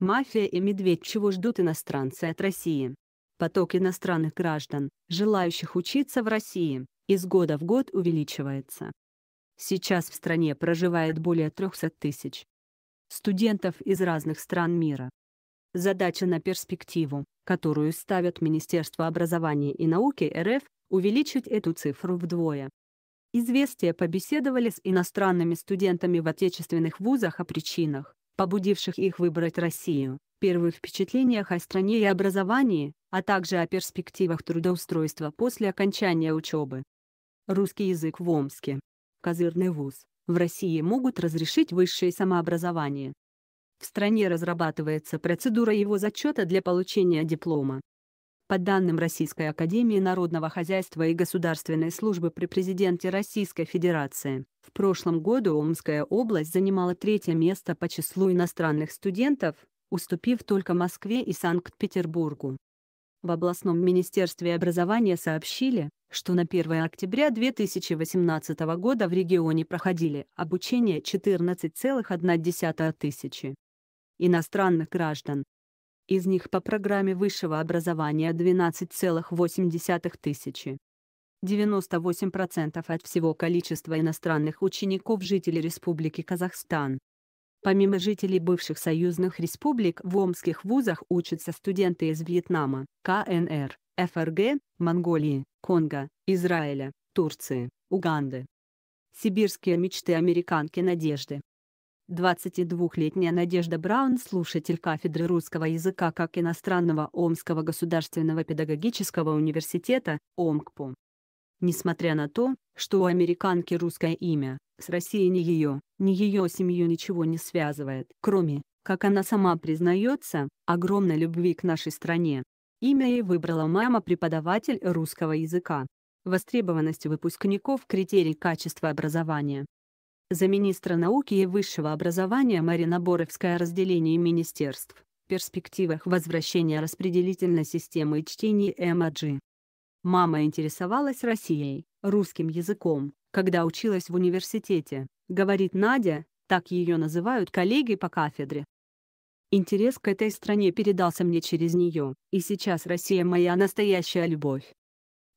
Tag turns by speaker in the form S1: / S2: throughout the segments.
S1: Мафия и медведь чего ждут иностранцы от России? Поток иностранных граждан, желающих учиться в России, из года в год увеличивается. Сейчас в стране проживает более 300 тысяч студентов из разных стран мира. Задача на перспективу, которую ставят Министерство образования и науки РФ, увеличить эту цифру вдвое. Известия побеседовали с иностранными студентами в отечественных вузах о причинах, побудивших их выбрать Россию, первых впечатлениях о стране и образовании, а также о перспективах трудоустройства после окончания учебы. Русский язык в Омске. Козырный вуз. В России могут разрешить высшее самообразование. В стране разрабатывается процедура его зачета для получения диплома. По данным Российской Академии Народного хозяйства и государственной службы при президенте Российской Федерации, в прошлом году Омская область занимала третье место по числу иностранных студентов, уступив только Москве и Санкт-Петербургу. В областном министерстве образования сообщили, что на 1 октября 2018 года в регионе проходили обучение 14,1 тысячи иностранных граждан, из них по программе высшего образования 12,8 тысячи. 98% от всего количества иностранных учеников жителей Республики Казахстан. Помимо жителей бывших союзных республик в омских вузах учатся студенты из Вьетнама, КНР, ФРГ, Монголии, Конго, Израиля, Турции, Уганды. Сибирские мечты американки Надежды. 22-летняя Надежда Браун, слушатель кафедры русского языка как иностранного Омского государственного педагогического университета, ОМКПУ. Несмотря на то, что у американки русское имя, с Россией ни ее, ни ее семью ничего не связывает, кроме, как она сама признается, огромной любви к нашей стране. Имя ей выбрала мама-преподаватель русского языка. Востребованность выпускников – критерий качества образования замминистра науки и высшего образования Марина Боровская о разделении министерств, перспективах возвращения распределительной системы и чтении МАДЖИ. Мама интересовалась Россией, русским языком, когда училась в университете, говорит Надя, так ее называют коллеги по кафедре. Интерес к этой стране передался мне через нее, и сейчас Россия моя настоящая любовь.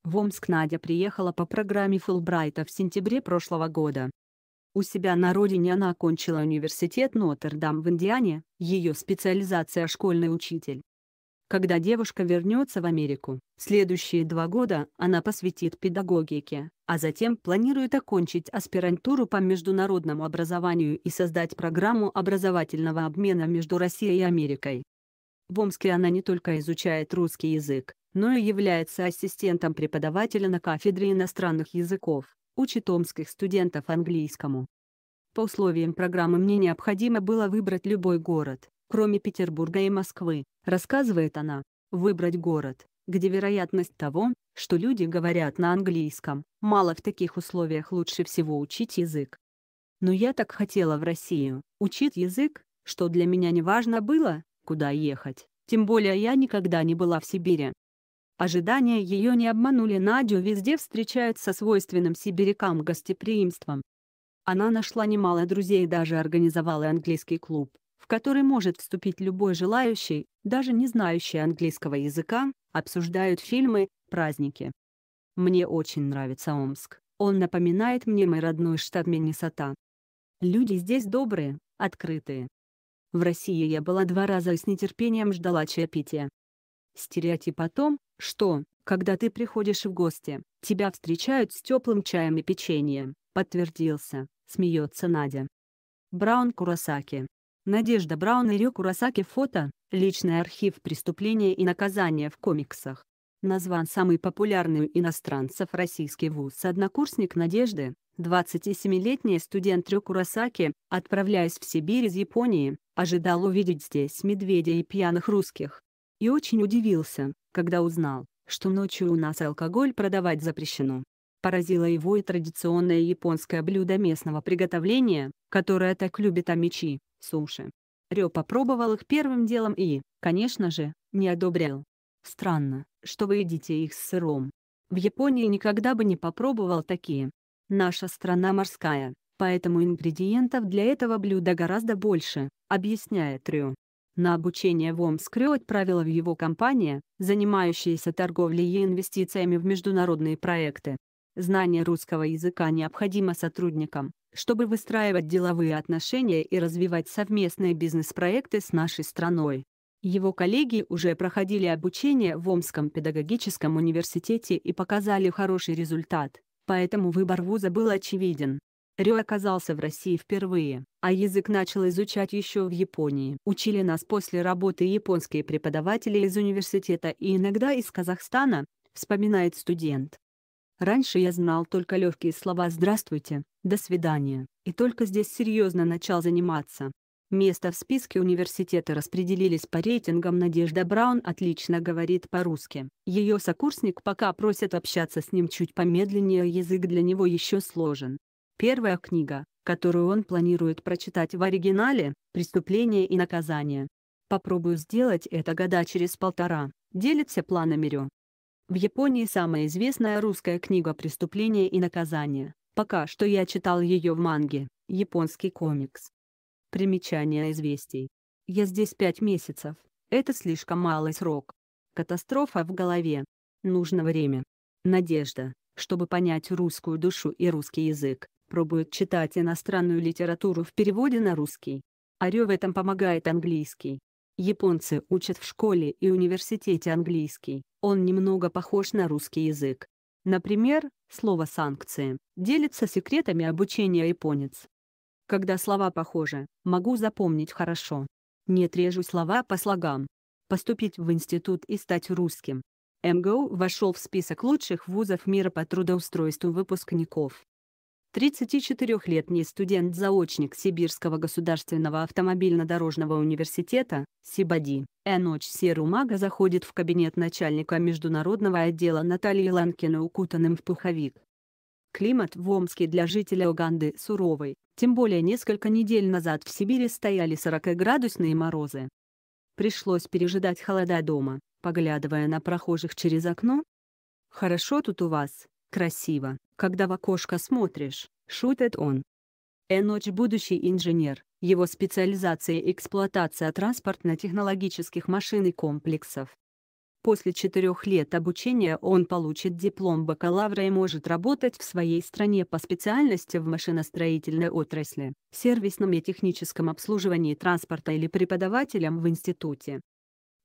S1: В Омск Надя приехала по программе Фулбрайта в сентябре прошлого года, у себя на родине она окончила университет Нотр-Дам в Индиане, ее специализация – школьный учитель. Когда девушка вернется в Америку, следующие два года она посвятит педагогике, а затем планирует окончить аспирантуру по международному образованию и создать программу образовательного обмена между Россией и Америкой. В Омске она не только изучает русский язык, но и является ассистентом преподавателя на кафедре иностранных языков учит омских студентов английскому. По условиям программы мне необходимо было выбрать любой город, кроме Петербурга и Москвы, рассказывает она, выбрать город, где вероятность того, что люди говорят на английском, мало в таких условиях лучше всего учить язык. Но я так хотела в Россию, учить язык, что для меня не важно было, куда ехать, тем более я никогда не была в Сибири. Ожидания ее не обманули Надю везде встречают со свойственным сибирякам гостеприимством. Она нашла немало друзей и даже организовала английский клуб, в который может вступить любой желающий, даже не знающий английского языка, обсуждают фильмы, праздники. Мне очень нравится Омск. Он напоминает мне мой родной штат Миннесота. Люди здесь добрые, открытые. В России я была два раза и с нетерпением ждала чаепития. Стереотип о том, что, когда ты приходишь в гости, тебя встречают с теплым чаем и печеньем, подтвердился, смеется Надя. Браун Курасаки. Надежда Браун и Рю Курасаки фото, личный архив преступления и наказания в комиксах. Назван самый популярный у иностранцев российский вуз. Однокурсник Надежды, 27-летняя студент Рю Курасаки, отправляясь в Сибирь из Японии, ожидал увидеть здесь медведя и пьяных русских. И очень удивился, когда узнал, что ночью у нас алкоголь продавать запрещено. Поразило его и традиционное японское блюдо местного приготовления, которое так любит амичи, суши. Рё попробовал их первым делом и, конечно же, не одобрял. Странно, что вы едите их с сыром. В Японии никогда бы не попробовал такие. Наша страна морская, поэтому ингредиентов для этого блюда гораздо больше, объясняет Рё. На обучение в Омск Рё отправила в его компания, занимающаяся торговлей и инвестициями в международные проекты. Знание русского языка необходимо сотрудникам, чтобы выстраивать деловые отношения и развивать совместные бизнес-проекты с нашей страной. Его коллеги уже проходили обучение в Омском педагогическом университете и показали хороший результат, поэтому выбор вуза был очевиден. Рю оказался в России впервые, а язык начал изучать еще в Японии. Учили нас после работы японские преподаватели из университета и иногда из Казахстана, вспоминает студент. Раньше я знал только легкие слова «здравствуйте», «до свидания», и только здесь серьезно начал заниматься. Место в списке университета распределились по рейтингам Надежда Браун отлично говорит по-русски. Ее сокурсник пока просит общаться с ним чуть помедленнее, язык для него еще сложен. Первая книга, которую он планирует прочитать в оригинале «Преступление и наказание». Попробую сделать это года через полтора, делится планами Рю. В Японии самая известная русская книга «Преступление и наказание». Пока что я читал ее в манге, японский комикс. Примечание известий. Я здесь пять месяцев, это слишком малый срок. Катастрофа в голове. Нужно время. Надежда, чтобы понять русскую душу и русский язык пробует читать иностранную литературу в переводе на русский. Орёв в этом помогает английский. Японцы учат в школе и университете английский, он немного похож на русский язык. Например, слово «санкции» делится секретами обучения японец. Когда слова похожи, могу запомнить хорошо. Не режу слова по слогам. Поступить в институт и стать русским. МГУ вошел в список лучших вузов мира по трудоустройству выпускников. 34-летний студент-заочник Сибирского государственного автомобильно-дорожного университета Сибади Эноч Серумага заходит в кабинет начальника международного отдела Натальи Ланкина укутанным в пуховик. Климат в Омске для жителя Уганды суровый, тем более несколько недель назад в Сибири стояли 40-градусные морозы. Пришлось пережидать холода дома, поглядывая на прохожих через окно. «Хорошо тут у вас, красиво», когда в окошко смотришь», — шутит он. Эноч – будущий инженер, его специализация – эксплуатация транспортно-технологических машин и комплексов. После четырех лет обучения он получит диплом бакалавра и может работать в своей стране по специальности в машиностроительной отрасли, сервисном и техническом обслуживании транспорта или преподавателем в институте.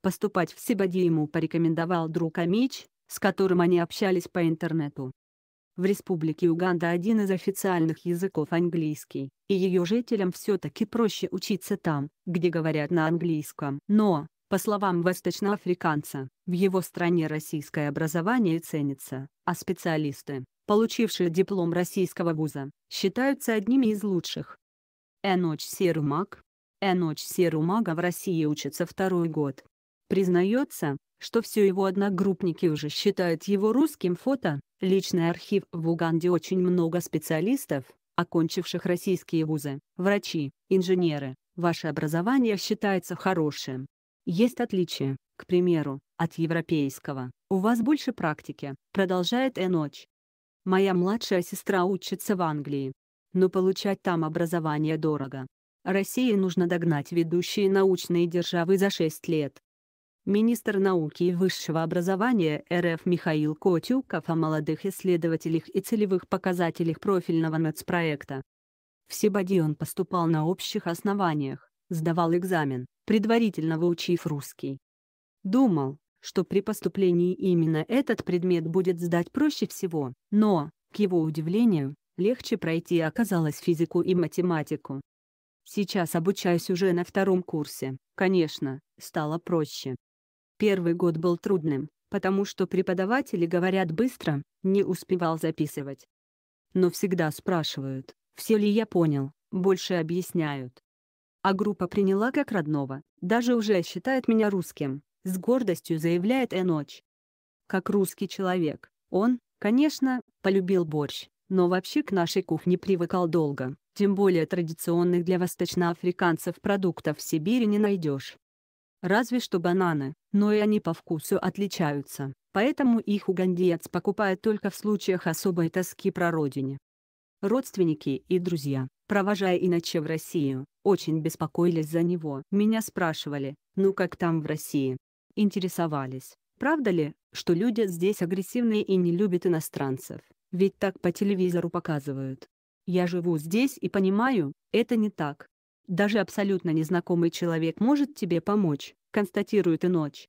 S1: Поступать в Сибади ему порекомендовал друг Амич, с которым они общались по интернету. В республике Уганда один из официальных языков английский, и ее жителям все-таки проще учиться там, где говорят на английском. Но, по словам восточноафриканца, в его стране российское образование ценится, а специалисты, получившие диплом российского вуза, считаются одними из лучших. Эноч Серумак Эноч Серумага в России учится второй год. Признается, что все его одногруппники уже считают его русским фото. Личный архив в Уганде очень много специалистов, окончивших российские вузы, врачи, инженеры. Ваше образование считается хорошим. Есть отличия, к примеру, от европейского. У вас больше практики, продолжает Эноч. Моя младшая сестра учится в Англии. Но получать там образование дорого. России нужно догнать ведущие научные державы за 6 лет. Министр науки и высшего образования РФ Михаил Котюков о молодых исследователях и целевых показателях профильного нацпроекта. В Сибади он поступал на общих основаниях, сдавал экзамен, предварительно выучив русский. Думал, что при поступлении именно этот предмет будет сдать проще всего, но, к его удивлению, легче пройти оказалось физику и математику. Сейчас обучаюсь уже на втором курсе, конечно, стало проще. Первый год был трудным, потому что преподаватели говорят быстро, не успевал записывать. Но всегда спрашивают, все ли я понял, больше объясняют. А группа приняла как родного, даже уже считает меня русским, с гордостью заявляет Эноч. Как русский человек, он, конечно, полюбил борщ, но вообще к нашей кухне привыкал долго, тем более традиционных для восточноафриканцев продуктов в Сибири не найдешь разве что бананы, но и они по вкусу отличаются, поэтому их угандиец покупает только в случаях особой тоски про родине. Родственники и друзья, провожая иначе в Россию, очень беспокоились за него. Меня спрашивали, ну как там в России? Интересовались, правда ли, что люди здесь агрессивные и не любят иностранцев, ведь так по телевизору показывают. Я живу здесь и понимаю, это не так. Даже абсолютно незнакомый человек может тебе помочь, констатирует Иноч.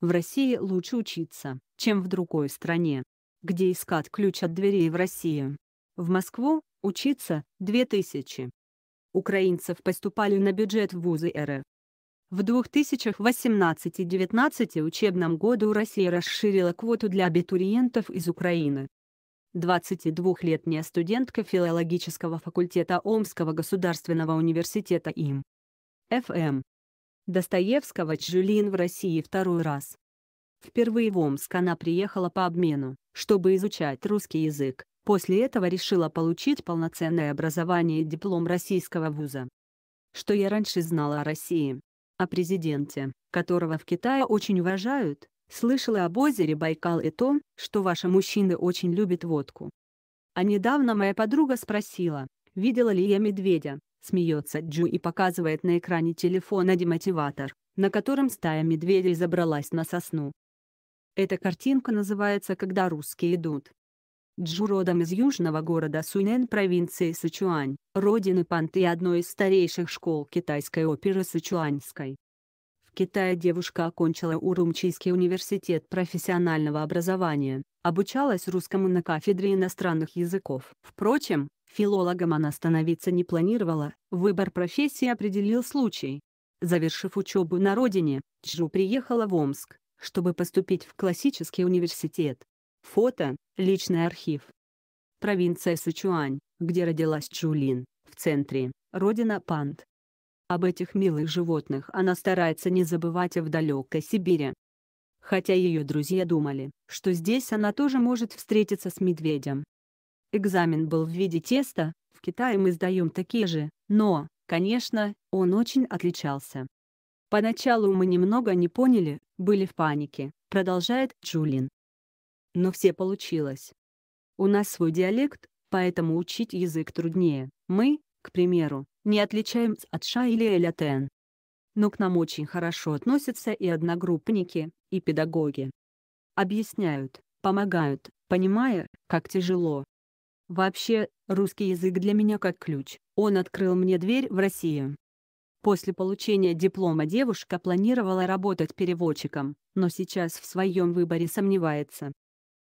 S1: В России лучше учиться, чем в другой стране, где искать ключ от дверей в Россию. В Москву учиться 2000. Украинцев поступали на бюджет в вузы РФ. В 2018 2019 учебном году Россия расширила квоту для абитуриентов из Украины. 22-летняя студентка филологического факультета Омского государственного университета им. Ф.М. Достоевского Джулин в России второй раз. Впервые в Омск она приехала по обмену, чтобы изучать русский язык, после этого решила получить полноценное образование и диплом российского вуза. Что я раньше знала о России? О президенте, которого в Китае очень уважают, Слышала об озере Байкал и том, что ваши мужчины очень любят водку. А недавно моя подруга спросила, видела ли я медведя, смеется Джу и показывает на экране телефона демотиватор, на котором стая медведей забралась на сосну. Эта картинка называется «Когда русские идут». Джу родом из южного города Суйнен провинции Сычуань, родины панты и одной из старейших школ китайской оперы Сычуаньской. Китая девушка окончила Урумчийский университет профессионального образования, обучалась русскому на кафедре иностранных языков. Впрочем, филологом она становиться не планировала, выбор профессии определил случай. Завершив учебу на родине, Чжу приехала в Омск, чтобы поступить в классический университет. Фото – личный архив. Провинция Сычуань, где родилась Чжулин, в центре – родина панд. Об этих милых животных она старается не забывать в далекой Сибири. Хотя ее друзья думали, что здесь она тоже может встретиться с медведем. Экзамен был в виде теста, в Китае мы сдаем такие же, но, конечно, он очень отличался. Поначалу мы немного не поняли, были в панике, продолжает Джулин. Но все получилось. У нас свой диалект, поэтому учить язык труднее. Мы, к примеру, не отличаем от ша или элятен. Но к нам очень хорошо относятся и одногруппники, и педагоги. Объясняют, помогают, понимая, как тяжело. Вообще, русский язык для меня как ключ, он открыл мне дверь в Россию. После получения диплома девушка планировала работать переводчиком, но сейчас в своем выборе сомневается.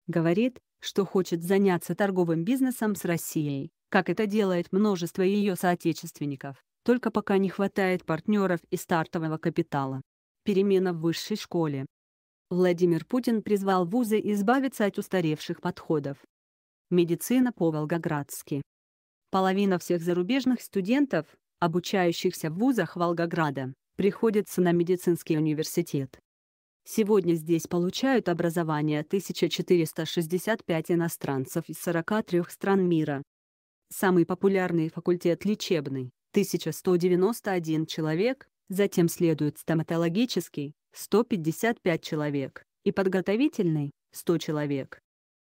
S1: Говорит, что хочет заняться торговым бизнесом с Россией, как это делает множество ее соотечественников, только пока не хватает партнеров и стартового капитала. Перемена в высшей школе. Владимир Путин призвал вузы избавиться от устаревших подходов. Медицина по-волгоградски. Половина всех зарубежных студентов, обучающихся в вузах Волгограда, приходится на медицинский университет. Сегодня здесь получают образование 1465 иностранцев из 43 стран мира. Самый популярный факультет лечебный – 1191 человек, затем следует стоматологический – 155 человек, и подготовительный – 100 человек.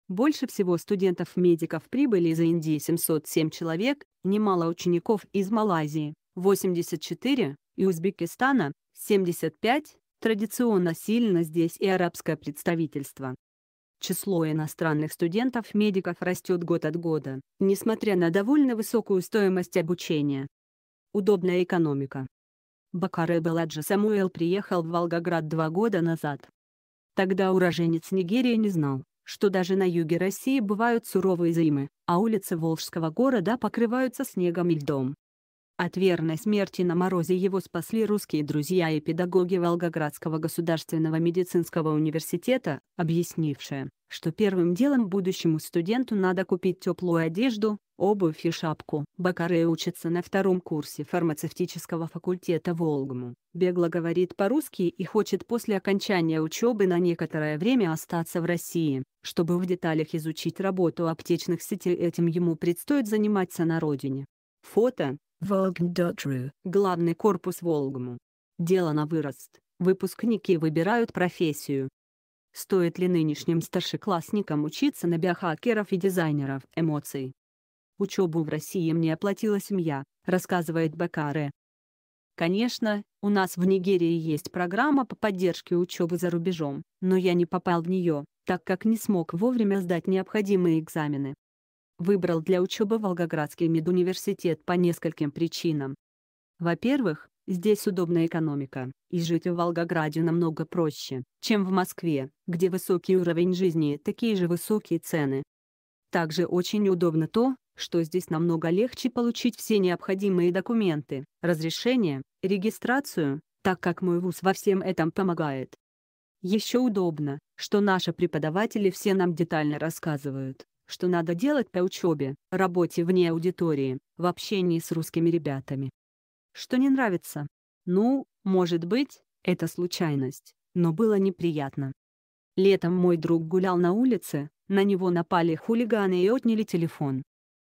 S1: Больше всего студентов-медиков прибыли из Индии 707 человек, немало учеников из Малайзии – 84, и Узбекистана – 75, Традиционно сильно здесь и арабское представительство. Число иностранных студентов-медиков растет год от года, несмотря на довольно высокую стоимость обучения. Удобная экономика. Бакаре Беладжи Самуэл приехал в Волгоград два года назад. Тогда уроженец Нигерии не знал, что даже на юге России бывают суровые зимы, а улицы Волжского города покрываются снегом и льдом. От верной смерти на морозе его спасли русские друзья и педагоги Волгоградского государственного медицинского университета, объяснившие, что первым делом будущему студенту надо купить теплую одежду, обувь и шапку. Бакаре учится на втором курсе фармацевтического факультета Волгму. Бегло говорит по-русски и хочет после окончания учебы на некоторое время остаться в России, чтобы в деталях изучить работу аптечных сетей. Этим ему предстоит заниматься на родине. Фото Волгн.ру. Главный корпус Волгму. Дело на вырост. Выпускники выбирают профессию. Стоит ли нынешним старшеклассникам учиться на биохакеров и дизайнеров эмоций? Учебу в России мне оплатила семья, рассказывает Бакаре. Конечно, у нас в Нигерии есть программа по поддержке учебы за рубежом, но я не попал в нее, так как не смог вовремя сдать необходимые экзамены выбрал для учебы Волгоградский медуниверситет по нескольким причинам. Во-первых, здесь удобная экономика, и жить в Волгограде намного проще, чем в Москве, где высокий уровень жизни и такие же высокие цены. Также очень удобно то, что здесь намного легче получить все необходимые документы, разрешение, регистрацию, так как мой вуз во всем этом помогает. Еще удобно, что наши преподаватели все нам детально рассказывают, что надо делать по учебе, работе вне аудитории, в общении с русскими ребятами. Что не нравится? Ну, может быть, это случайность, но было неприятно. Летом мой друг гулял на улице, на него напали хулиганы и отняли телефон.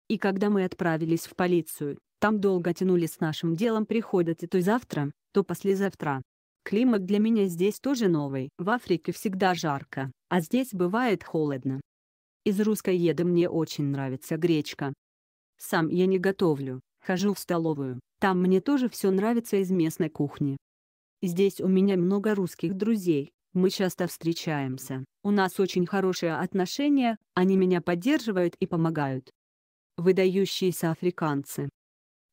S1: И когда мы отправились в полицию, там долго тянули с нашим делом приходят и то завтра, то послезавтра. Климат для меня здесь тоже новый. В Африке всегда жарко, а здесь бывает холодно. Из русской еды мне очень нравится гречка. Сам я не готовлю, хожу в столовую, там мне тоже все нравится из местной кухни. Здесь у меня много русских друзей, мы часто встречаемся, у нас очень хорошие отношения, они меня поддерживают и помогают. Выдающиеся африканцы.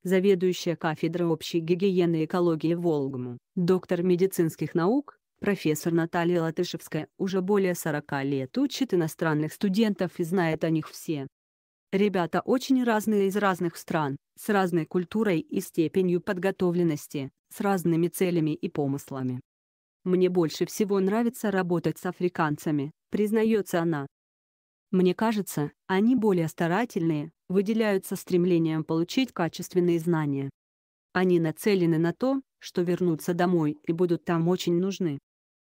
S1: Заведующая кафедрой общей гигиены и экологии Волгму, доктор медицинских наук, Профессор Наталья Латышевская уже более 40 лет учит иностранных студентов и знает о них все. Ребята очень разные из разных стран, с разной культурой и степенью подготовленности, с разными целями и помыслами. «Мне больше всего нравится работать с африканцами», — признается она. «Мне кажется, они более старательные, выделяются стремлением получить качественные знания. Они нацелены на то, что вернутся домой и будут там очень нужны.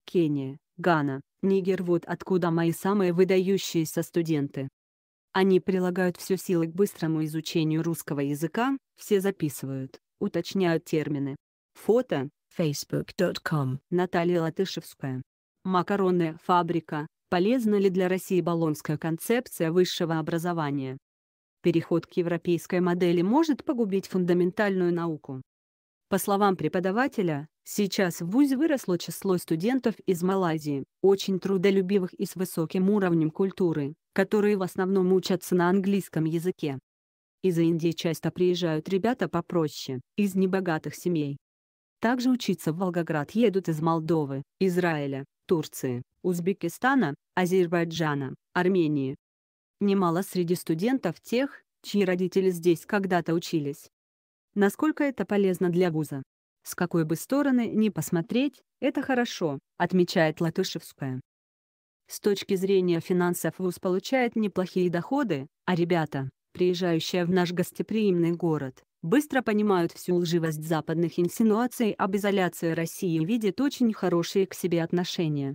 S1: Кения, Гана, Нигер – вот откуда мои самые выдающиеся студенты. Они прилагают все силы к быстрому изучению русского языка, все записывают, уточняют термины. Фото facebook.com Наталья Латышевская. Макаронная фабрика. Полезна ли для России болонская концепция высшего образования? Переход к европейской модели может погубить фундаментальную науку. По словам преподавателя, Сейчас в ВУЗ выросло число студентов из Малайзии, очень трудолюбивых и с высоким уровнем культуры, которые в основном учатся на английском языке. Из Индии часто приезжают ребята попроще, из небогатых семей. Также учиться в Волгоград едут из Молдовы, Израиля, Турции, Узбекистана, Азербайджана, Армении. Немало среди студентов тех, чьи родители здесь когда-то учились. Насколько это полезно для вуза? С какой бы стороны ни посмотреть, это хорошо, отмечает Латышевская. С точки зрения финансов ВУЗ получает неплохие доходы, а ребята, приезжающие в наш гостеприимный город, быстро понимают всю лживость западных инсинуаций об изоляции России и видят очень хорошие к себе отношения.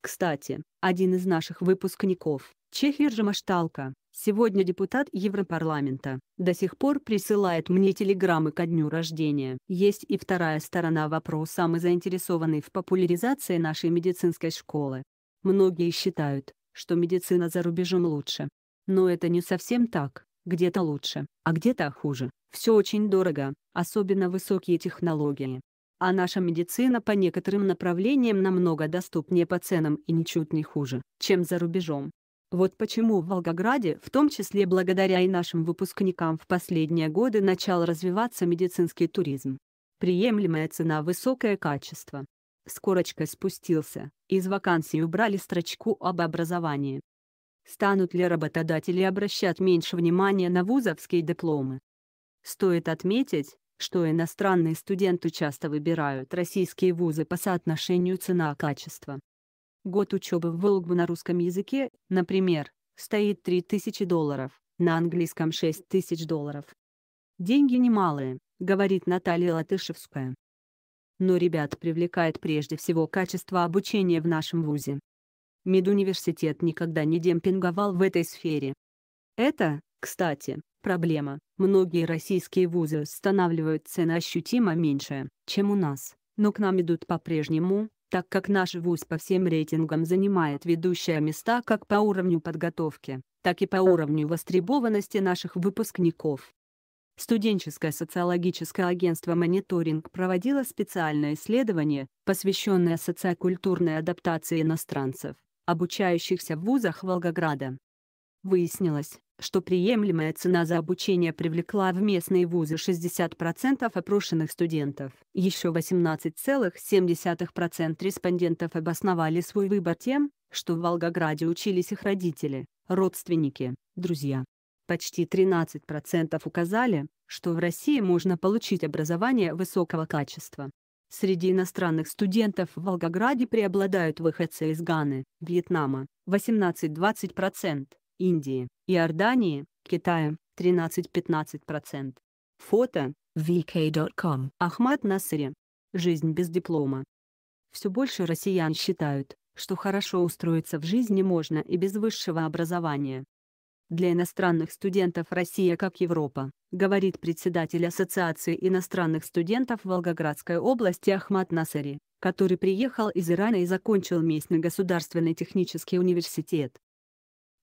S1: Кстати, один из наших выпускников, Чехир же Машталка, сегодня депутат Европарламента, до сих пор присылает мне телеграммы ко дню рождения. Есть и вторая сторона вопроса, мы заинтересованы в популяризации нашей медицинской школы. Многие считают, что медицина за рубежом лучше. Но это не совсем так, где-то лучше, а где-то хуже. Все очень дорого, особенно высокие технологии. А наша медицина по некоторым направлениям намного доступнее по ценам и ничуть не хуже, чем за рубежом. Вот почему в Волгограде, в том числе благодаря и нашим выпускникам в последние годы начал развиваться медицинский туризм. Приемлемая цена – высокое качество. С корочкой спустился, из вакансий убрали строчку об образовании. Станут ли работодатели обращать меньше внимания на вузовские дипломы? Стоит отметить, что иностранные студенты часто выбирают российские вузы по соотношению цена-качество. Год учебы в Волгу на русском языке, например, стоит 3000 долларов, на английском 6000 долларов. Деньги немалые, говорит Наталья Латышевская. Но ребят привлекает прежде всего качество обучения в нашем вузе. Медуниверситет никогда не демпинговал в этой сфере. Это, кстати, проблема. Многие российские вузы устанавливают цены ощутимо меньше, чем у нас, но к нам идут по-прежнему, так как наш вуз по всем рейтингам занимает ведущие места как по уровню подготовки, так и по уровню востребованности наших выпускников. Студенческое социологическое агентство «Мониторинг» проводило специальное исследование, посвященное социокультурной адаптации иностранцев, обучающихся в вузах Волгограда. Выяснилось, что приемлемая цена за обучение привлекла в местные вузы 60% опрошенных студентов. Еще 18,7% респондентов обосновали свой выбор тем, что в Волгограде учились их родители, родственники, друзья. Почти 13% указали, что в России можно получить образование высокого качества. Среди иностранных студентов в Волгограде преобладают выходцы из Ганы, Вьетнама, 18-20%, Индии, Иордании, Китая 13-15%. Фото vk.com Ахмад Насри. Жизнь без диплома. Все больше россиян считают, что хорошо устроиться в жизни можно и без высшего образования. Для иностранных студентов Россия как Европа, говорит председатель Ассоциации иностранных студентов Волгоградской области Ахмат Насари, который приехал из Ирана и закончил местный государственный технический университет.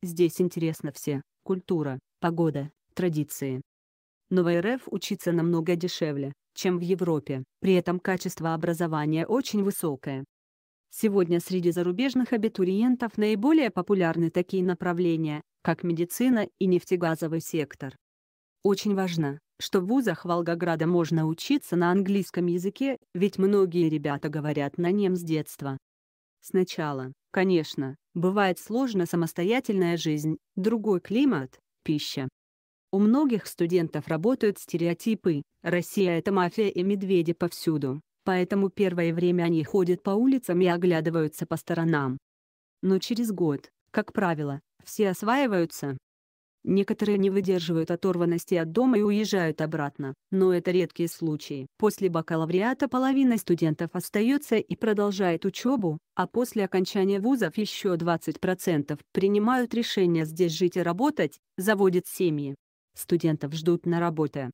S1: Здесь интересно все – культура, погода, традиции. Но в РФ учиться намного дешевле, чем в Европе, при этом качество образования очень высокое. Сегодня среди зарубежных абитуриентов наиболее популярны такие направления, как медицина и нефтегазовый сектор. Очень важно, что в вузах Волгограда можно учиться на английском языке, ведь многие ребята говорят на нем с детства. Сначала, конечно, бывает сложно самостоятельная жизнь, другой климат, пища. У многих студентов работают стереотипы «Россия – это мафия и медведи повсюду», поэтому первое время они ходят по улицам и оглядываются по сторонам. Но через год, как правило, все осваиваются, Некоторые не выдерживают оторванности от дома и уезжают обратно, но это редкие случаи. После бакалавриата половина студентов остается и продолжает учебу, а после окончания вузов еще 20% принимают решение здесь жить и работать, заводят семьи. Студентов ждут на работе.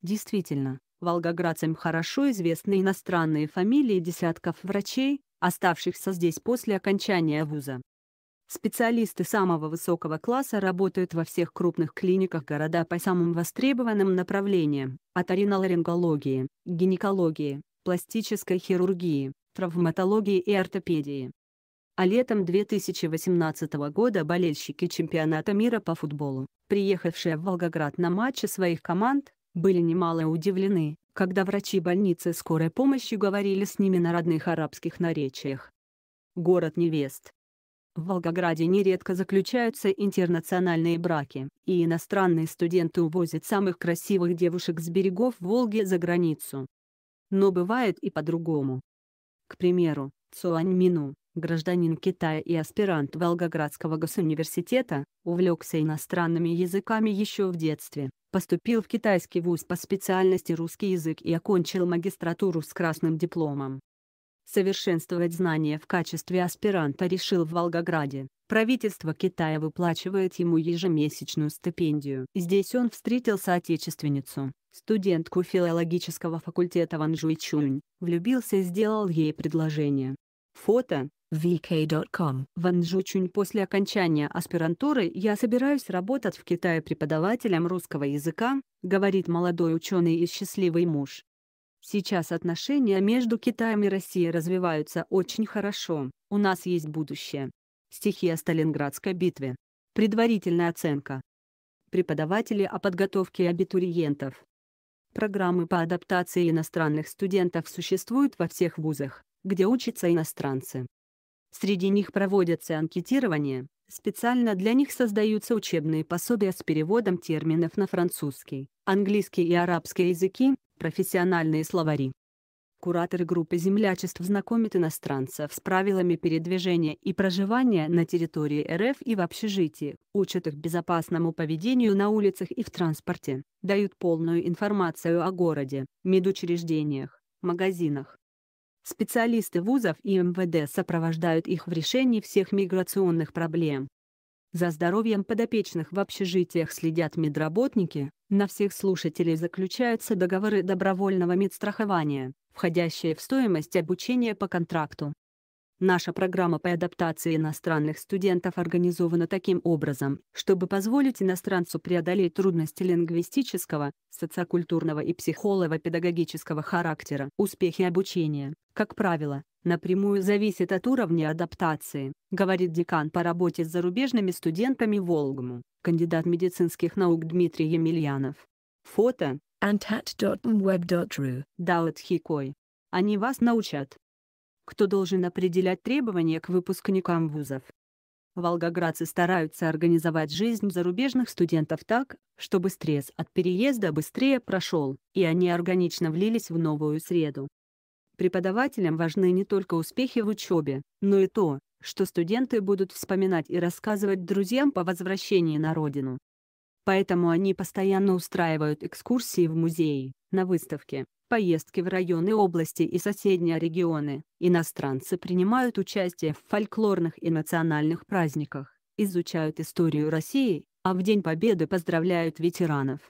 S1: Действительно, волгоградцам хорошо известны иностранные фамилии десятков врачей, оставшихся здесь после окончания вуза. Специалисты самого высокого класса работают во всех крупных клиниках города по самым востребованным направлениям – от ориноларингологии, гинекологии, пластической хирургии, травматологии и ортопедии. А летом 2018 года болельщики чемпионата мира по футболу, приехавшие в Волгоград на матчи своих команд, были немало удивлены, когда врачи больницы скорой помощи говорили с ними на родных арабских наречиях. Город невест, в Волгограде нередко заключаются интернациональные браки, и иностранные студенты увозят самых красивых девушек с берегов Волги за границу. Но бывает и по-другому. К примеру, Цуань Мину, гражданин Китая и аспирант Волгоградского госуниверситета, увлекся иностранными языками еще в детстве, поступил в китайский вуз по специальности русский язык и окончил магистратуру с красным дипломом совершенствовать знания в качестве аспиранта решил в Волгограде. Правительство Китая выплачивает ему ежемесячную стипендию. Здесь он встретил соотечественницу, студентку филологического факультета Ван Жуйчунь, влюбился и сделал ей предложение. Фото vk.com. Ван Жучунь после окончания аспирантуры «Я собираюсь работать в Китае преподавателем русского языка», говорит молодой ученый и счастливый муж. Сейчас отношения между Китаем и Россией развиваются очень хорошо, у нас есть будущее. Стихи о Сталинградской битве. Предварительная оценка. Преподаватели о подготовке абитуриентов. Программы по адаптации иностранных студентов существуют во всех вузах, где учатся иностранцы. Среди них проводятся анкетирования, специально для них создаются учебные пособия с переводом терминов на французский, английский и арабский языки, профессиональные словари. Кураторы группы землячеств знакомят иностранцев с правилами передвижения и проживания на территории РФ и в общежитии, учат их безопасному поведению на улицах и в транспорте, дают полную информацию о городе, медучреждениях, магазинах. Специалисты вузов и МВД сопровождают их в решении всех миграционных проблем. За здоровьем подопечных в общежитиях следят медработники, на всех слушателей заключаются договоры добровольного медстрахования, входящие в стоимость обучения по контракту. Наша программа по адаптации иностранных студентов организована таким образом, чтобы позволить иностранцу преодолеть трудности лингвистического, социокультурного и психолого-педагогического характера. Успехи обучения, как правило, напрямую зависят от уровня адаптации, говорит декан по работе с зарубежными студентами Волгму, кандидат медицинских наук Дмитрий Емельянов. Фото antat.web.ru Даут Хикой. Они вас научат кто должен определять требования к выпускникам вузов. Волгоградцы стараются организовать жизнь зарубежных студентов так, чтобы стресс от переезда быстрее прошел, и они органично влились в новую среду. Преподавателям важны не только успехи в учебе, но и то, что студенты будут вспоминать и рассказывать друзьям по возвращении на родину. Поэтому они постоянно устраивают экскурсии в музеи, на выставке, поездки в районы области и соседние регионы, иностранцы принимают участие в фольклорных и национальных праздниках, изучают историю России, а в День Победы поздравляют ветеранов.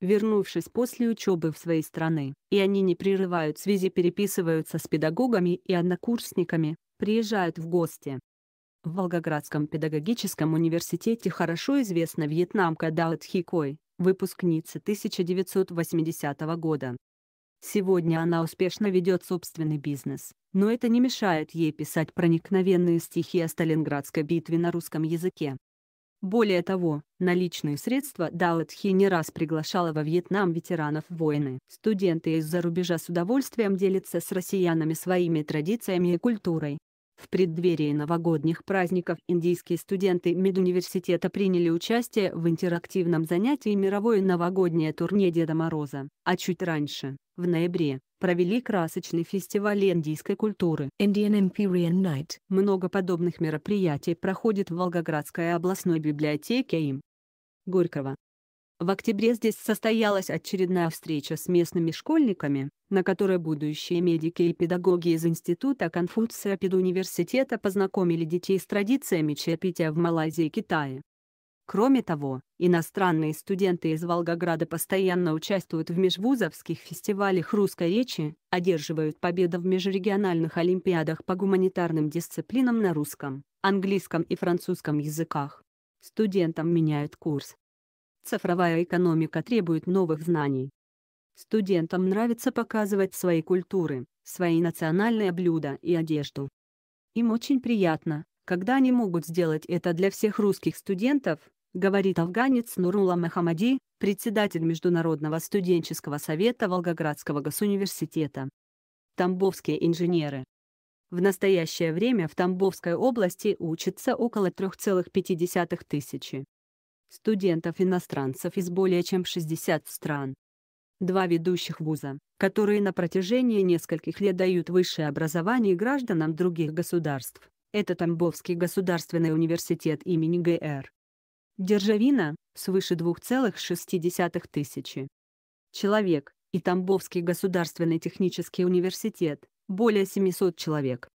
S1: Вернувшись после учебы в своей страны, и они не прерывают связи переписываются с педагогами и однокурсниками, приезжают в гости. В Волгоградском педагогическом университете хорошо известна вьетнамка Даут Хикой, выпускница 1980 года. Сегодня она успешно ведет собственный бизнес, но это не мешает ей писать проникновенные стихи о Сталинградской битве на русском языке. Более того, наличные средства Далатхи не раз приглашала во Вьетнам ветеранов войны. Студенты из-за рубежа с удовольствием делятся с россиянами своими традициями и культурой, в преддверии новогодних праздников индийские студенты медуниверситета приняли участие в интерактивном занятии «Мировое новогоднее турне Деда Мороза», а чуть раньше, в ноябре, провели красочный фестиваль индийской культуры Indian Empyrean Night. Много подобных мероприятий проходит в Волгоградской областной библиотеке им. Горького, в октябре здесь состоялась очередная встреча с местными школьниками, на которой будущие медики и педагоги из Института Конфуция педуниверситета познакомили детей с традициями чаепития в Малайзии и Китае. Кроме того, иностранные студенты из Волгограда постоянно участвуют в межвузовских фестивалях русской речи, одерживают победы в межрегиональных олимпиадах по гуманитарным дисциплинам на русском, английском и французском языках. Студентам меняют курс, Цифровая экономика требует новых знаний. Студентам нравится показывать свои культуры, свои национальные блюда и одежду. Им очень приятно, когда они могут сделать это для всех русских студентов, говорит афганец Нурула Махамади, председатель Международного студенческого совета Волгоградского госуниверситета. Тамбовские инженеры. В настоящее время в Тамбовской области учатся около 3,5 тысячи студентов-иностранцев из более чем 60 стран. Два ведущих вуза, которые на протяжении нескольких лет дают высшее образование гражданам других государств, это Тамбовский государственный университет имени Г.Р. Державина, свыше 2,6 тысячи человек, и Тамбовский государственный технический университет, более 700 человек.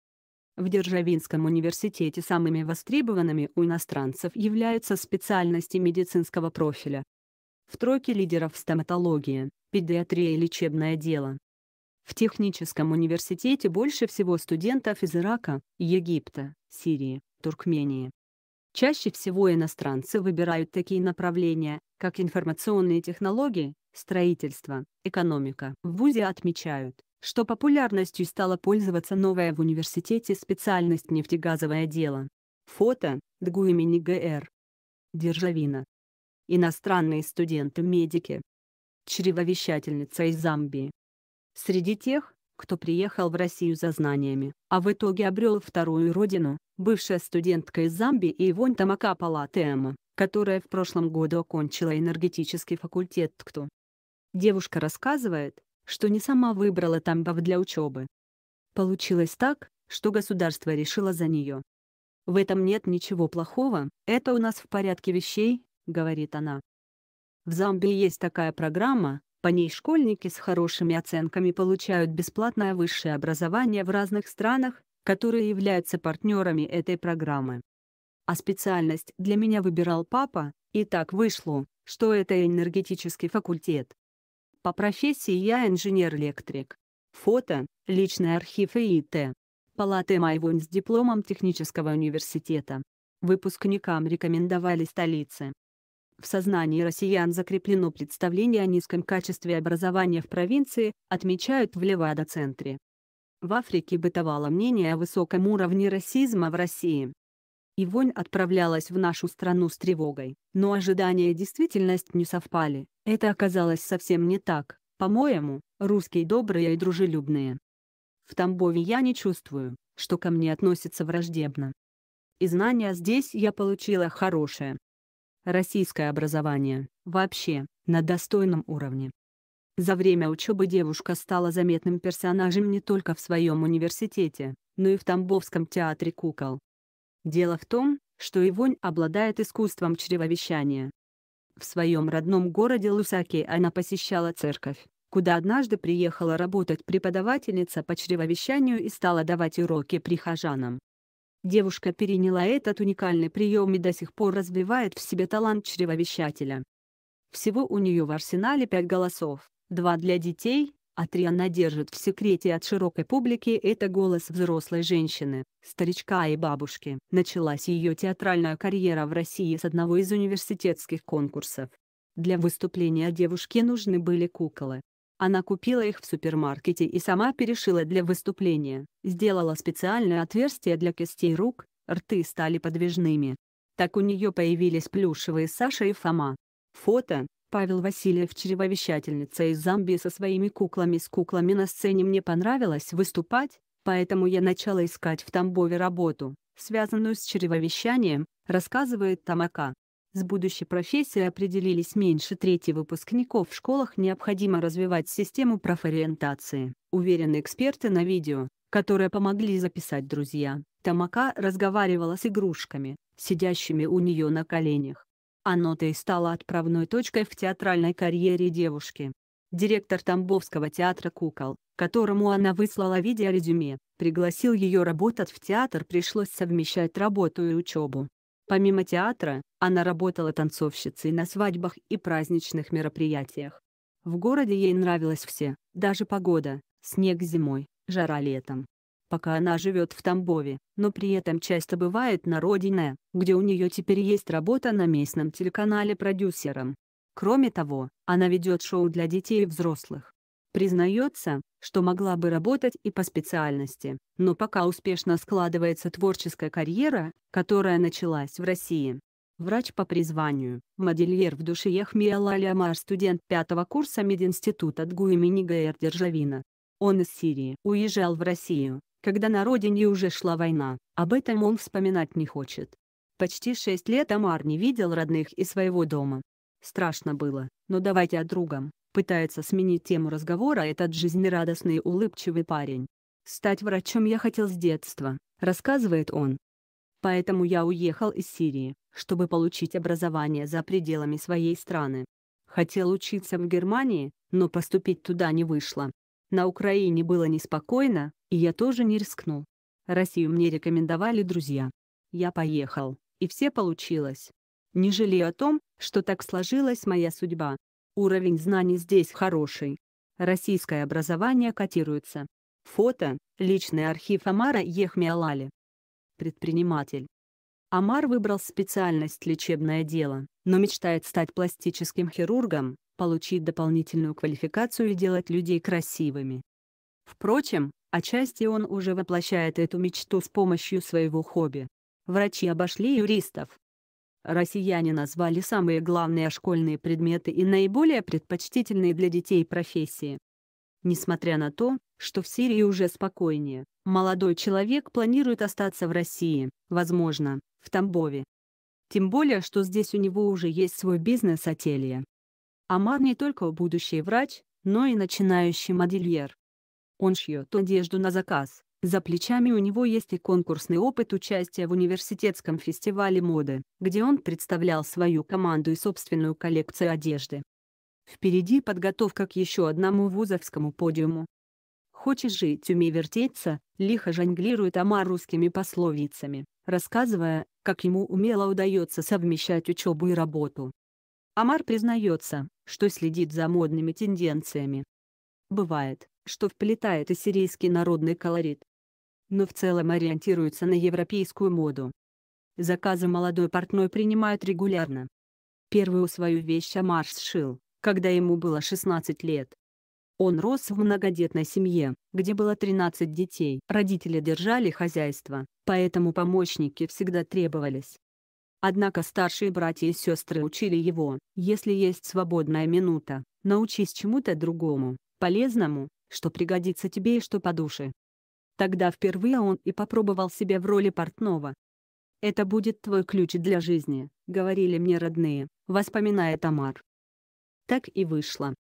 S1: В Державинском университете самыми востребованными у иностранцев являются специальности медицинского профиля. В тройке лидеров стоматология, педиатрия и лечебное дело. В техническом университете больше всего студентов из Ирака, Египта, Сирии, Туркмении. Чаще всего иностранцы выбирают такие направления, как информационные технологии, строительство, экономика. В ВУЗе отмечают, что популярностью стала пользоваться новая в университете специальность нефтегазовое дело. Фото Дгуимени ГР. Державина. Иностранные студенты-медики. Чревовещательница из Замбии. Среди тех, кто приехал в Россию за знаниями, а в итоге обрел вторую родину, бывшая студентка из Замбии Ивонь Тамакапала Тема, которая в прошлом году окончила энергетический факультет ТКТУ. Девушка рассказывает, что не сама выбрала Тамбов для учебы. Получилось так, что государство решило за нее. «В этом нет ничего плохого, это у нас в порядке вещей», — говорит она. В Замбии есть такая программа, по ней школьники с хорошими оценками получают бесплатное высшее образование в разных странах, которые являются партнерами этой программы. А специальность для меня выбирал папа, и так вышло, что это энергетический факультет. По профессии я инженер-электрик. Фото, личный архив и ИТ. Палаты Майвон с дипломом технического университета. Выпускникам рекомендовали столицы. В сознании россиян закреплено представление о низком качестве образования в провинции, отмечают в Левада-центре. В Африке бытовало мнение о высоком уровне расизма в России и вонь отправлялась в нашу страну с тревогой. Но ожидания и действительность не совпали. Это оказалось совсем не так. По-моему, русские добрые и дружелюбные. В Тамбове я не чувствую, что ко мне относятся враждебно. И знания здесь я получила хорошее. Российское образование, вообще, на достойном уровне. За время учебы девушка стала заметным персонажем не только в своем университете, но и в Тамбовском театре кукол. Дело в том, что Ивонь обладает искусством чревовещания. В своем родном городе Лусаке она посещала церковь, куда однажды приехала работать преподавательница по чревовещанию и стала давать уроки прихожанам. Девушка переняла этот уникальный прием и до сих пор развивает в себе талант чревовещателя. Всего у нее в арсенале пять голосов, два для детей, Атриана держит в секрете от широкой публики это голос взрослой женщины, старичка и бабушки. Началась ее театральная карьера в России с одного из университетских конкурсов. Для выступления девушке нужны были куколы. Она купила их в супермаркете и сама перешила для выступления, сделала специальное отверстие для кистей рук, рты стали подвижными. Так у нее появились плюшевые Саша и Фома. Фото Павел Васильев «Чревовещательница» из Замбии со своими куклами с куклами на сцене мне понравилось выступать, поэтому я начала искать в Тамбове работу, связанную с чревовещанием, рассказывает Тамака. С будущей профессией определились меньше трети выпускников в школах необходимо развивать систему профориентации, уверены эксперты на видео, которые помогли записать друзья. Тамака разговаривала с игрушками, сидящими у нее на коленях. Оно-то а и стало отправной точкой в театральной карьере девушки. Директор Тамбовского театра «Кукол», которому она выслала видеорезюме, пригласил ее работать в театр пришлось совмещать работу и учебу. Помимо театра, она работала танцовщицей на свадьбах и праздничных мероприятиях. В городе ей нравилось все, даже погода, снег зимой, жара летом пока она живет в Тамбове, но при этом часто бывает на родине, где у нее теперь есть работа на местном телеканале продюсером. Кроме того, она ведет шоу для детей и взрослых. Признается, что могла бы работать и по специальности, но пока успешно складывается творческая карьера, которая началась в России. Врач по призванию, модельер в душе Яхмия Лалямар, студент пятого курса мединститута ДГУ имени Г.Р. Державина. Он из Сирии уезжал в Россию, когда на родине уже шла война, об этом он вспоминать не хочет. Почти шесть лет Амар не видел родных и своего дома. Страшно было, но давайте о другом. Пытается сменить тему разговора этот жизнерадостный улыбчивый парень. «Стать врачом я хотел с детства», — рассказывает он. «Поэтому я уехал из Сирии, чтобы получить образование за пределами своей страны. Хотел учиться в Германии, но поступить туда не вышло. На Украине было неспокойно, и я тоже не рискнул. Россию мне рекомендовали друзья. Я поехал, и все получилось. Не жалею о том, что так сложилась моя судьба. Уровень знаний здесь хороший. Российское образование котируется. Фото – личный архив Амара Ехмиалали. Предприниматель. Амар выбрал специальность лечебное дело, но мечтает стать пластическим хирургом, получить дополнительную квалификацию и делать людей красивыми. Впрочем, отчасти он уже воплощает эту мечту с помощью своего хобби. Врачи обошли юристов. Россияне назвали самые главные школьные предметы и наиболее предпочтительные для детей профессии. Несмотря на то, что в Сирии уже спокойнее, молодой человек планирует остаться в России, возможно, в Тамбове. Тем более, что здесь у него уже есть свой бизнес-ателье. Амар не только будущий врач, но и начинающий модельер. Он шьет одежду на заказ, за плечами у него есть и конкурсный опыт участия в университетском фестивале моды, где он представлял свою команду и собственную коллекцию одежды. Впереди подготовка к еще одному вузовскому подиуму. «Хочешь жить, умей вертеться», лихо жонглирует Амар русскими пословицами, рассказывая, как ему умело удается совмещать учебу и работу. Амар признается, что следит за модными тенденциями. Бывает, что вплетает ассирийский народный колорит. Но в целом ориентируется на европейскую моду. Заказы молодой портной принимают регулярно. Первую свою вещь Амарс сшил, когда ему было 16 лет. Он рос в многодетной семье, где было 13 детей. Родители держали хозяйство, поэтому помощники всегда требовались. Однако старшие братья и сестры учили его, если есть свободная минута, научись чему-то другому, полезному, что пригодится тебе и что по душе. Тогда впервые он и попробовал себя в роли портного. «Это будет твой ключ для жизни», — говорили мне родные, воспоминая Тамар. Так и вышло.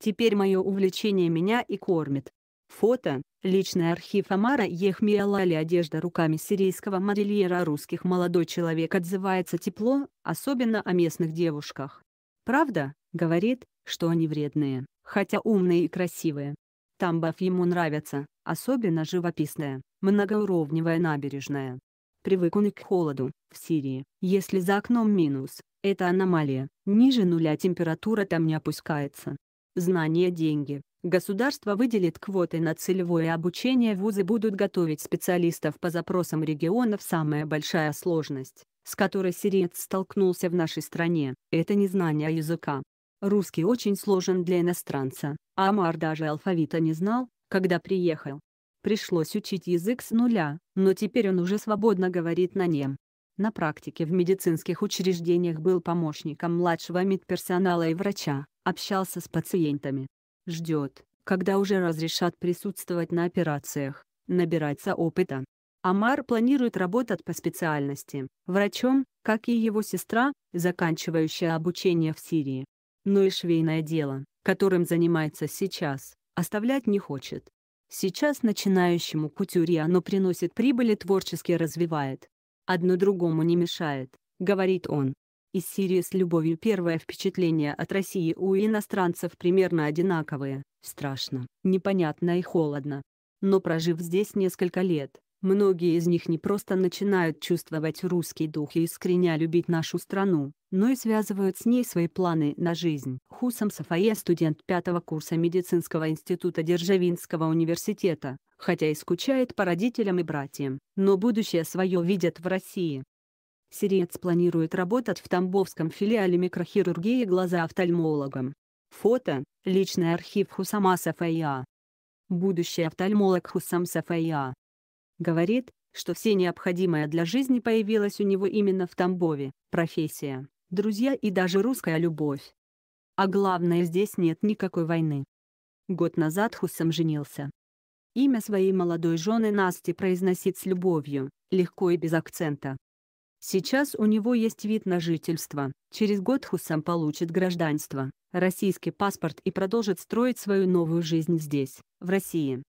S1: Теперь мое увлечение меня и кормит, Фото. Личный архив Амара Ехмиалали одежда руками сирийского модельера русских молодой человек отзывается тепло, особенно о местных девушках. Правда, говорит, что они вредные, хотя умные и красивые. Тамбов ему нравится, особенно живописная, многоуровневая набережная. Привык он и к холоду, в Сирии, если за окном минус, это аномалия, ниже нуля температура там не опускается. Знание деньги, Государство выделит квоты на целевое обучение вузы будут готовить специалистов по запросам регионов. Самая большая сложность, с которой сириец столкнулся в нашей стране, это незнание языка. Русский очень сложен для иностранца, а Амар даже алфавита не знал, когда приехал. Пришлось учить язык с нуля, но теперь он уже свободно говорит на нем. На практике в медицинских учреждениях был помощником младшего медперсонала и врача, общался с пациентами, ждет, когда уже разрешат присутствовать на операциях, набираться опыта. Амар планирует работать по специальности, врачом, как и его сестра, заканчивающая обучение в Сирии. Но и швейное дело, которым занимается сейчас, оставлять не хочет. Сейчас начинающему кутюре оно приносит прибыль и творчески развивает. Одно другому не мешает, говорит он. Из Сирии с любовью первое впечатление от России у иностранцев примерно одинаковые. Страшно, непонятно и холодно. Но прожив здесь несколько лет, многие из них не просто начинают чувствовать русский дух и искренне любить нашу страну, но и связывают с ней свои планы на жизнь. Хусам Сафае – студент пятого курса медицинского института Державинского университета, хотя и скучает по родителям и братьям, но будущее свое видят в России. Сириец планирует работать в Тамбовском филиале микрохирургии глаза офтальмологом. Фото – личный архив Хусама Сафая. Будущий офтальмолог Хусам Сафая. Говорит, что все необходимое для жизни появилось у него именно в Тамбове, профессия, друзья и даже русская любовь. А главное здесь нет никакой войны. Год назад Хусам женился. Имя своей молодой жены Насти произносит с любовью, легко и без акцента. Сейчас у него есть вид на жительство. Через год Хусам получит гражданство, российский паспорт и продолжит строить свою новую жизнь здесь, в России.